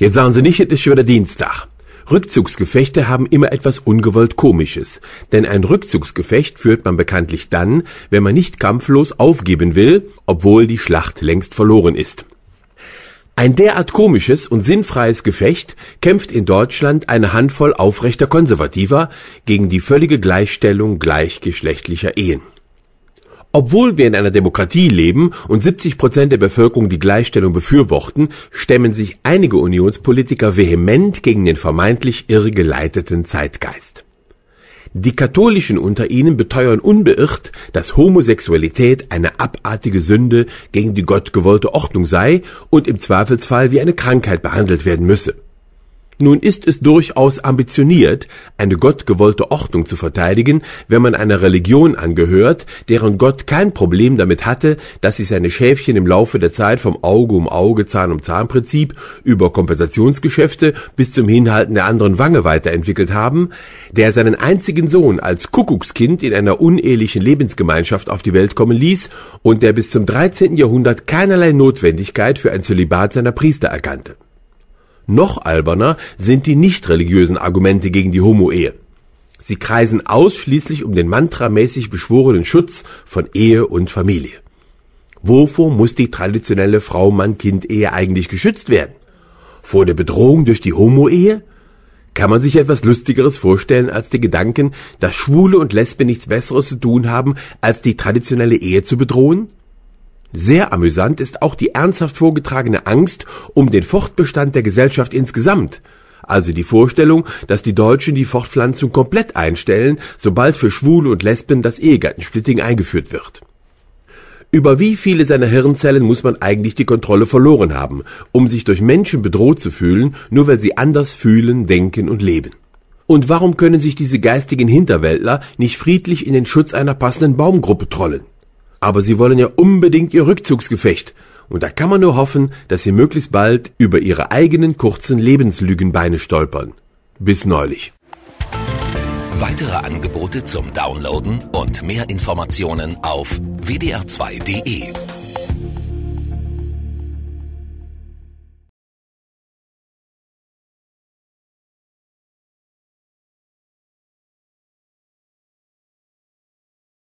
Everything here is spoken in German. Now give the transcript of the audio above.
Jetzt sagen Sie nicht, es ist schon wieder Dienstag. Rückzugsgefechte haben immer etwas ungewollt Komisches, denn ein Rückzugsgefecht führt man bekanntlich dann, wenn man nicht kampflos aufgeben will, obwohl die Schlacht längst verloren ist. Ein derart komisches und sinnfreies Gefecht kämpft in Deutschland eine Handvoll aufrechter Konservativer gegen die völlige Gleichstellung gleichgeschlechtlicher Ehen. Obwohl wir in einer Demokratie leben und 70 Prozent der Bevölkerung die Gleichstellung befürworten, stemmen sich einige Unionspolitiker vehement gegen den vermeintlich irregeleiteten Zeitgeist. Die Katholischen unter ihnen beteuern unbeirrt, dass Homosexualität eine abartige Sünde gegen die gottgewollte Ordnung sei und im Zweifelsfall wie eine Krankheit behandelt werden müsse. Nun ist es durchaus ambitioniert, eine gottgewollte Ordnung zu verteidigen, wenn man einer Religion angehört, deren Gott kein Problem damit hatte, dass sich seine Schäfchen im Laufe der Zeit vom Auge um Auge, Zahn um Zahn Prinzip über Kompensationsgeschäfte bis zum Hinhalten der anderen Wange weiterentwickelt haben, der seinen einzigen Sohn als Kuckuckskind in einer unehelichen Lebensgemeinschaft auf die Welt kommen ließ und der bis zum 13. Jahrhundert keinerlei Notwendigkeit für ein Zölibat seiner Priester erkannte. Noch alberner sind die nicht religiösen Argumente gegen die Homo-Ehe. Sie kreisen ausschließlich um den mantramäßig beschworenen Schutz von Ehe und Familie. Wovor muss die traditionelle Frau-Mann-Kind-Ehe eigentlich geschützt werden? Vor der Bedrohung durch die Homo-Ehe? Kann man sich etwas Lustigeres vorstellen als den Gedanken, dass Schwule und Lesben nichts Besseres zu tun haben, als die traditionelle Ehe zu bedrohen? Sehr amüsant ist auch die ernsthaft vorgetragene Angst um den Fortbestand der Gesellschaft insgesamt, also die Vorstellung, dass die Deutschen die Fortpflanzung komplett einstellen, sobald für Schwule und Lesben das Ehegattensplitting eingeführt wird. Über wie viele seiner Hirnzellen muss man eigentlich die Kontrolle verloren haben, um sich durch Menschen bedroht zu fühlen, nur weil sie anders fühlen, denken und leben? Und warum können sich diese geistigen Hinterwäldler nicht friedlich in den Schutz einer passenden Baumgruppe trollen? Aber sie wollen ja unbedingt ihr Rückzugsgefecht. Und da kann man nur hoffen, dass sie möglichst bald über ihre eigenen kurzen Lebenslügenbeine stolpern. Bis neulich. Weitere Angebote zum Downloaden und mehr Informationen auf wdr2.de.